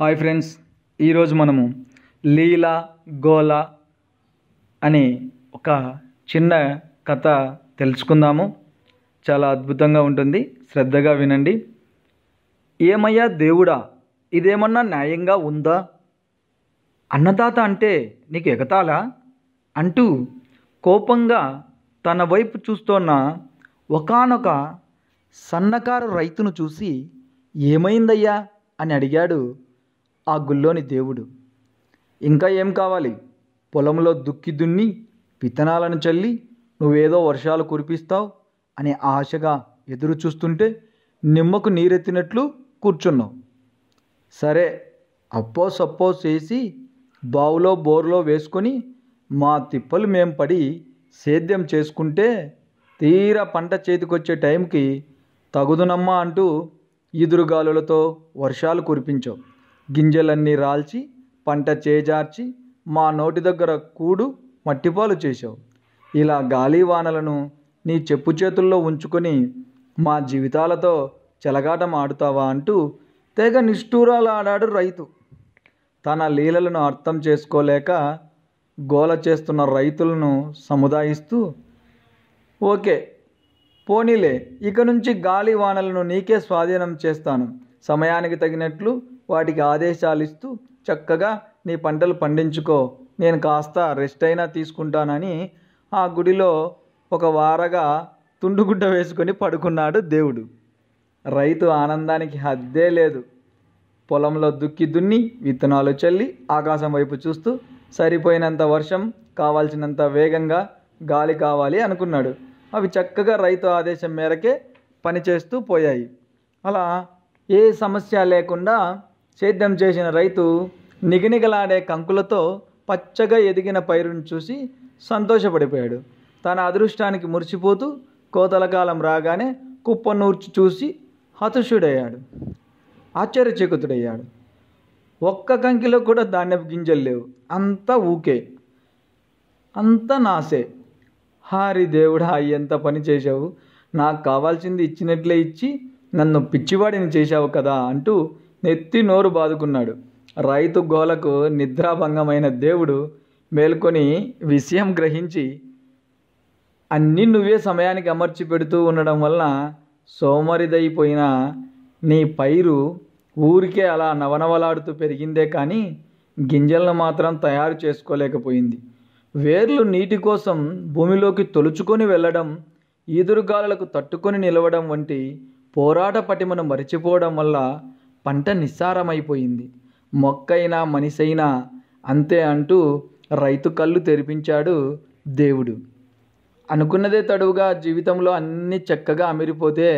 hi friends ఈరోజు మనము లీలా గోలా అనే ఒక చిన్న కథ తెలుసుకుందాము చాలా అద్భుతంగా ఉంటుంది శ్రద్ధగా వినండి ఏమయ్యా దేవుడా ఇదేమన్నా న్యాయంగా ఉందా అన్నదాత అంటే నీకు ఎగతాలా అంటూ కోపంగా తన వైపు చూస్తోన్న ఒకనొక సన్నకారు రైతును చూసి ఏమైందయ్యా అని అడిగాడు ఆ గుళ్ళోని దేవుడు ఇంకా ఏం కావాలి పొలంలో దుక్కి దున్ని విత్తనాలను చల్లి నువ్వేదో వర్షాలు కురిపిస్తావు అనే ఆశగా ఎదురు చూస్తుంటే నిమ్మకు నీరెత్తినట్లు కూర్చున్నావు సరే అప్పో సప్పో చేసి బావులో బోర్లో వేసుకొని మా తిప్పలు మేం పడి సేద్యం చేసుకుంటే తీరా పంట చేతికొచ్చే టైంకి తగుదునమ్మా అంటూ ఈదురుగాలులతో వర్షాలు కురిపించావు గింజలన్నీ రాల్చి పంట చేజార్చి మా నోటి దగ్గర కూడు మట్టిపాలు చేశావు ఇలా గాలి వానలను నీ చెప్పు చేతుల్లో ఉంచుకొని మా జీవితాలతో చెలగాటం ఆడుతావా అంటూ తెగ నిష్ఠూరాలాడాడు రైతు తన లీలలను అర్థం చేసుకోలేక గోల చేస్తున్న రైతులను సముదాయిస్తూ ఓకే పోనీలే ఇక నుంచి గాలి వానలను నీకే స్వాధీనం చేస్తాను సమయానికి తగినట్లు వాటికి ఆదేశాలు ఇస్తూ చక్కగా నీ పంటలు పండించుకో నేను కాస్త రెస్ట్ అయినా తీసుకుంటానని ఆ గుడిలో ఒక వారగా తుండుగుడ్డ వేసుకొని పడుకున్నాడు దేవుడు రైతు ఆనందానికి హద్దే లేదు పొలంలో దుక్కి దున్ని విత్తనాలు చల్లి ఆకాశం వైపు చూస్తూ సరిపోయినంత వర్షం కావాల్సినంత వేగంగా గాలి కావాలి అనుకున్నాడు అవి చక్కగా రైతు ఆదేశం మేరకే పనిచేస్తూ పోయాయి అలా ఏ సమస్య లేకుండా సేద్యం చేసిన రైతు నిగనిగలాడే కంకులతో పచ్చగా ఎదిగిన పైరును చూసి సంతోషపడిపోయాడు తన అదృష్టానికి మురిసిపోతూ కోతల కాలం రాగానే కుప్పనూర్చి చూసి హతుషుడయ్యాడు ఆశ్చర్యచకుతుడయ్యాడు ఒక్క కంకిలో కూడా ధాన్యపు గింజలు లేవు అంతా ఊకే అంత నాసే హారి దేవుడా ఎంత పని చేశావు నాకు కావాల్సింది ఇచ్చినట్లే ఇచ్చి నన్ను పిచ్చివాడిని చేశావు కదా అంటూ నెత్తి నోరు బాదుకున్నాడు రైతు గోలకు నిద్రాభంగమైన దేవుడు మేల్కొని విషయం గ్రహించి అన్నీ నువ్వే సమయానికి అమర్చి పెడుతూ ఉండడం వలన సోమరిదైపోయిన నీ పైరు ఊరికే అలా నవనవలాడుతూ పెరిగిందే కానీ గింజలను మాత్రం తయారు చేసుకోలేకపోయింది వేర్లు నీటి కోసం భూమిలోకి తొలుచుకొని వెళ్ళడం ఈదురుగాలులకు తట్టుకొని నిలవడం వంటి పోరాట పటిమను మరిచిపోవడం వల్ల పంట నిస్సారమైపోయింది మొక్కైనా మనిషైనా అంతే అంటూ రైతు కళ్ళు తెరిపించాడు దేవుడు అనుకున్నదే తడువుగా జీవితంలో అన్నీ చక్కగా అమిరిపోతే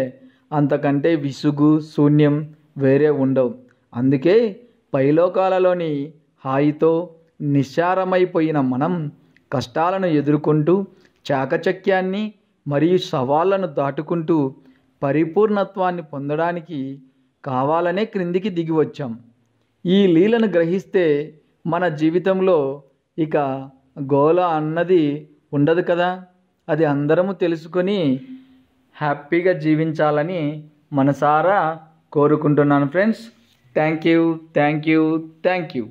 అంతకంటే విసుగు శూన్యం వేరే ఉండవు అందుకే పైలోకాలలోని హాయితో నిస్సారమైపోయిన మనం కష్టాలను ఎదుర్కొంటూ చాకచక్యాన్ని మరియు సవాళ్లను దాటుకుంటూ పరిపూర్ణత్వాన్ని పొందడానికి కావాలనే క్రిందికి దిగి వచ్చాం ఈ లీలను గ్రహిస్తే మన జీవితంలో ఇక గోల అన్నది ఉండదు కదా అది అందరము తెలుసుకొని హ్యాపీగా జీవించాలని మనసారా కోరుకుంటున్నాను friends thank you thank you thank you